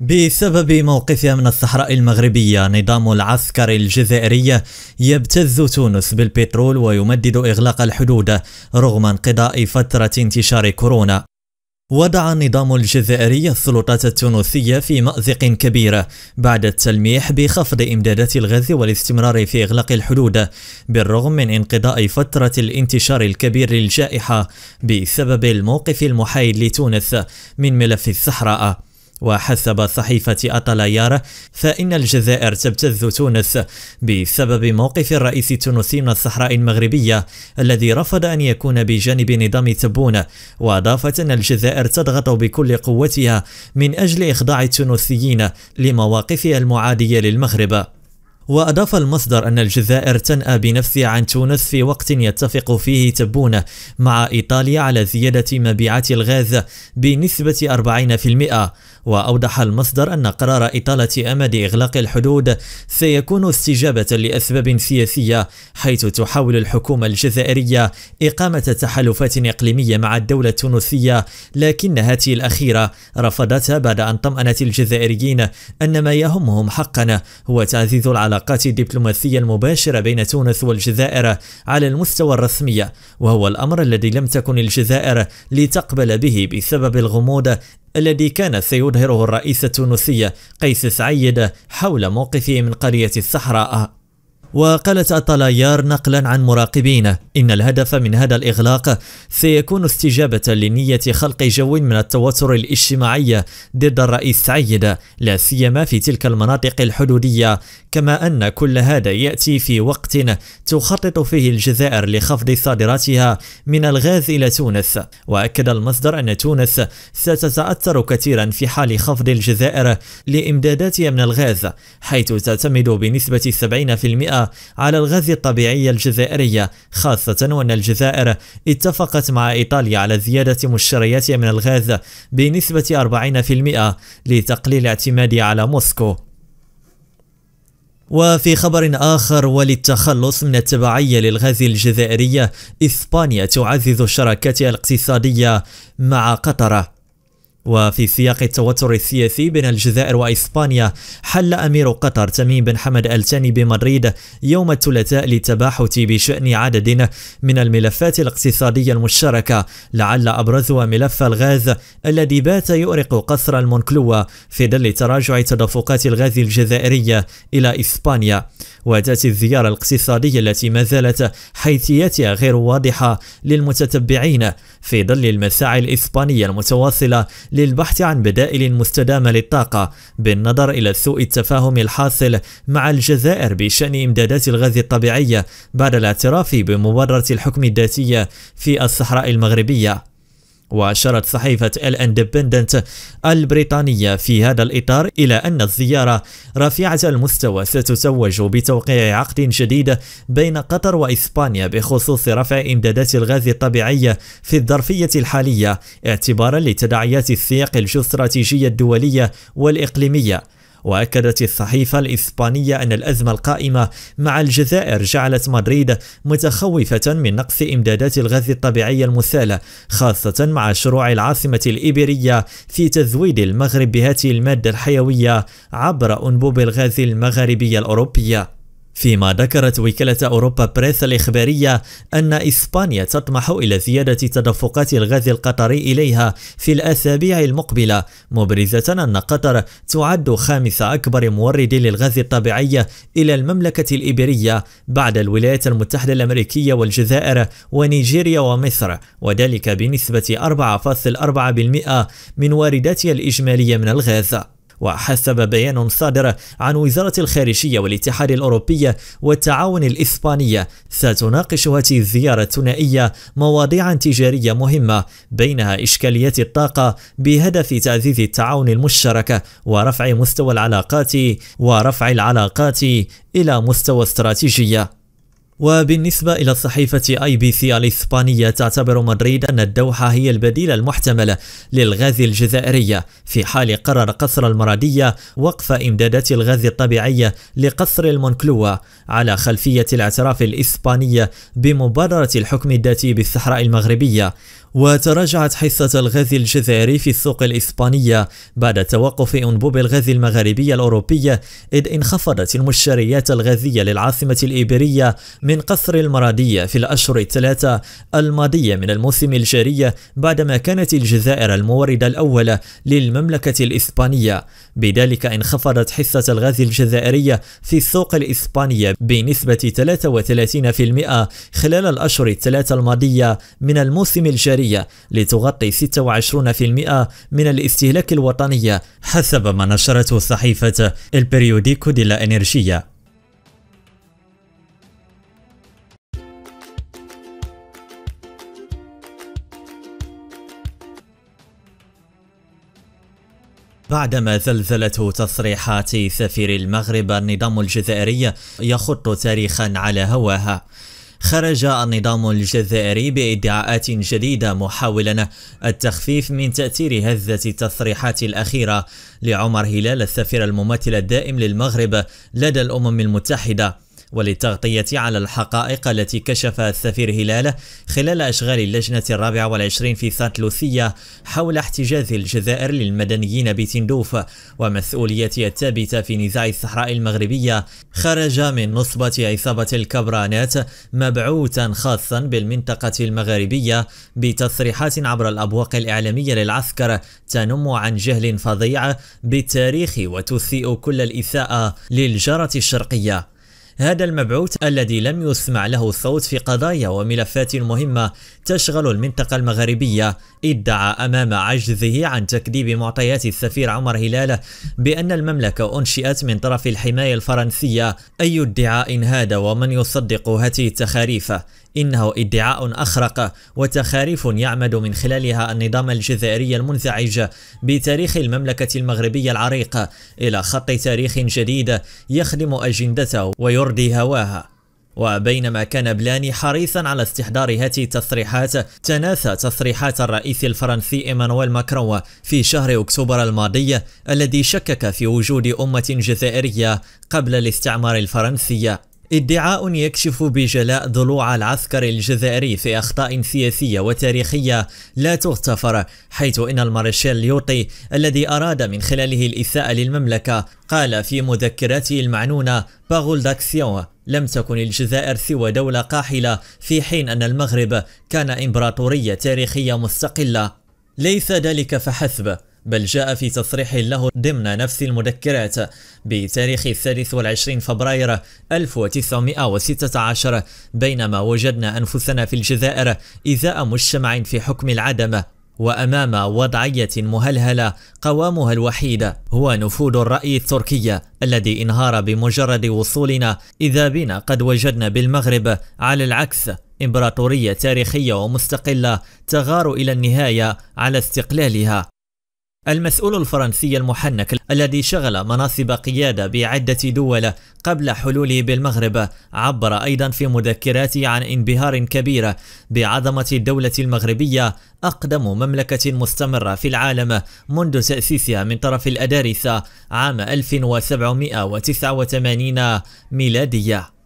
بسبب موقفها من الصحراء المغربية نظام العسكر الجزائري يبتز تونس بالبترول ويمدد إغلاق الحدود رغم انقضاء فترة انتشار كورونا وضع النظام الجزائري السلطات التونسية في مأزق كبير بعد التلميح بخفض إمدادات الغاز والاستمرار في إغلاق الحدود بالرغم من انقضاء فترة الانتشار الكبير للجائحة بسبب الموقف المحايد لتونس من ملف الصحراء وحسب صحيفة أطلايار فإن الجزائر تبتز تونس بسبب موقف الرئيس التونسي من الصحراء المغربية الذي رفض أن يكون بجانب نظام تبون وأضافت أن الجزائر تضغط بكل قوتها من أجل إخضاع التونسيين لمواقفها المعادية للمغرب وأضاف المصدر أن الجزائر تنأى بنفسها عن تونس في وقت يتفق فيه تبونة مع إيطاليا على زيادة مبيعات الغاز بنسبة 40% وأوضح المصدر أن قرار إطالة أمد إغلاق الحدود سيكون استجابة لأسباب سياسية حيث تحاول الحكومة الجزائرية إقامة تحالفات إقليمية مع الدولة التونسية لكن هذه الأخيرة رفضتها بعد أن طمأنت الجزائريين أن ما يهمهم حقا هو تعزيز العلاقات العلاقات الدبلوماسية المباشرة بين تونس والجزائر على المستوى الرسمي وهو الأمر الذي لم تكن الجزائر لتقبل به بسبب الغموض الذي كان سيظهره الرئيس التونسي قيس سعيد حول موقفه من قرية الصحراء وقالت الطلايار نقلا عن مراقبين إن الهدف من هذا الإغلاق سيكون استجابة لنية خلق جو من التوتر الاجتماعي ضد الرئيس سعيد لا سيما في تلك المناطق الحدودية كما أن كل هذا يأتي في وقت تخطط فيه الجزائر لخفض صادراتها من الغاز إلى تونس وأكد المصدر أن تونس ستتأثر كثيرا في حال خفض الجزائر لإمداداتها من الغاز حيث تعتمد بنسبة 70% على الغاز الطبيعي الجزائرية خاصة وأن الجزائر اتفقت مع إيطاليا على زيادة مشترياتها من الغاز بنسبة 40% لتقليل اعتمادها على موسكو وفي خبر آخر وللتخلص من التبعية للغاز الجزائرية إسبانيا تعزز شراكتها الاقتصادية مع قطر وفي سياق التوتر السياسي بين الجزائر وإسبانيا حل أمير قطر تميم بن حمد التاني بمدريد يوم الثلاثاء للتباحث بشأن عدد من الملفات الاقتصادية المشتركة لعل أبرزها ملف الغاز الذي بات يؤرق قصر المنكلوة في ظل تراجع تدفقات الغاز الجزائرية إلى إسبانيا وتأتي الزيارة الاقتصادية التي ما زالت حيثياتها غير واضحة للمتتبعين في ظل المساعي الإسبانية المتواصلة للبحث عن بدائل مستدامة للطاقة بالنظر إلى سوء التفاهم الحاصل مع الجزائر بشأن إمدادات الغاز الطبيعية بعد الاعتراف بمبررة الحكم الذاتية في الصحراء المغربية وأشارت صحيفة الاندبندنت البريطانية في هذا الإطار إلى أن الزيارة رفيعة المستوى ستتوج بتوقيع عقد جديد بين قطر وإسبانيا بخصوص رفع إمدادات الغاز الطبيعي في الظرفية الحالية اعتبارا لتداعيات السياق الجيوستراتيجية الدولية والإقليمية وأكدت الصحيفة الإسبانية أن الأزمة القائمة مع الجزائر جعلت مدريد متخوفة من نقص إمدادات الغاز الطبيعي المسالة خاصة مع شروع العاصمة الإيبيرية في تزويد المغرب بهذه المادة الحيوية عبر أنبوب الغاز المغاربية الأوروبية فيما ذكرت وكالة أوروبا بريس الإخبارية أن إسبانيا تطمح إلى زيادة تدفقات الغاز القطري إليها في الأسابيع المقبلة مبرزة أن قطر تعد خامس أكبر مورد للغاز الطبيعي إلى المملكة الإيبيرية بعد الولايات المتحدة الأمريكية والجزائر ونيجيريا ومصر وذلك بنسبة 4.4% من وارداتها الإجمالية من الغاز وحسب بيان صادر عن وزارة الخارجية والاتحاد الأوروبي والتعاون الإسباني ستناقش هذه الزيارة الثنائية مواضيعا تجارية مهمة بينها إشكاليات الطاقة بهدف تعزيز التعاون المشترك ورفع مستوى العلاقات ورفع العلاقات إلى مستوى استراتيجية وبالنسبة إلى صحيفة اي بي سي الإسبانية تعتبر مدريد أن الدوحة هي البديل المحتمل للغاز الجزائري في حال قرر قصر المرادية وقف إمدادات الغاز الطبيعي لقصر المونكلوا على خلفية الاعتراف الإسباني بمبادرة الحكم الذاتي بالصحراء المغربية وتراجعت حصة الغاز الجزائري في السوق الإسبانية بعد توقف أنبوب الغاز المغربي الأوروبي إذ انخفضت المشتريات الغازية للعاصمة الإيبيرية من قصر المرادية في الأشهر الثلاثة الماضية من الموسم الجاري بعدما كانت الجزائر الموردة الأولى للمملكة الإسبانية بذلك انخفضت حصة الغاز الجزائرية في السوق الإسبانية بنسبة 33% خلال الأشهر الثلاثة الماضية من الموسم الجارية لتغطي 26% من الاستهلاك الوطني حسب ما نشرته صحيفة البريوديكو دي لا إنرجية بعدما زلزلته تصريحات سفير المغرب النظام الجزائري يخط تاريخا على هواها خرج النظام الجزائري بادعاءات جديده محاولا التخفيف من تاثير هزه التصريحات الاخيره لعمر هلال السفير الممثل الدائم للمغرب لدى الامم المتحده وللتغطية على الحقائق التي كشف السفير هلال خلال أشغال اللجنة الرابعة والعشرين في سانت لوسيا حول احتجاز الجزائر للمدنيين بتندوف ومسؤوليتها الثابتة في نزاع الصحراء المغربية خرج من نصبة عصابة الكبرانات مبعوثا خاصا بالمنطقة المغربية بتصريحات عبر الأبواق الإعلامية للعسكر تنم عن جهل فظيع بالتاريخ وتسيء كل الإساءة للجارة الشرقية هذا المبعوث الذي لم يسمع له الصوت في قضايا وملفات مهمة تشغل المنطقة المغربية ادعى أمام عجزه عن تكذيب معطيات السفير عمر هلال بأن المملكة أنشئت من طرف الحماية الفرنسية أي ادعاء هذا ومن يصدق هذه التخاريف إنه ادعاء أخرق وتخاريف يعمد من خلالها النظام الجزائري المنزعج بتاريخ المملكة المغربية العريقة إلى خط تاريخ جديد يخدم أجندته ويرى برد هواها وبينما كان بلاني حريصا على استحضار هذه التصريحات تناثى تصريحات الرئيس الفرنسي ايمانويل ماكرون في شهر اكتوبر الماضي الذي شكك في وجود امة جزائرية قبل الاستعمار الفرنسي ادعاء يكشف بجلاء ضلوع العسكر الجزائري في أخطاء سياسية وتاريخية لا تغتفر حيث إن المارشال ليوطي الذي أراد من خلاله الإساءة للمملكة قال في مذكراته المعنونة باغول داكسيون لم تكن الجزائر سوى دولة قاحلة في حين أن المغرب كان إمبراطورية تاريخية مستقلة ليس ذلك فحسب بل جاء في تصريح له ضمن نفس المذكرات بتاريخ 23 فبراير 1916 بينما وجدنا أنفسنا في الجزائر إزاء مجتمع في حكم العدم وأمام وضعية مهلهلة قوامها الوحيد هو نفوذ الرأي التركي الذي انهار بمجرد وصولنا إذا بنا قد وجدنا بالمغرب على العكس إمبراطورية تاريخية ومستقلة تغار إلى النهاية على استقلالها المسؤول الفرنسي المحنك الذي شغل مناصب قيادة بعدة دول قبل حلوله بالمغرب عبر أيضا في مذكراته عن انبهار كبير بعظمة الدولة المغربية أقدم مملكة مستمرة في العالم منذ تأسيسها من طرف الأدارسة عام 1789 ميلادية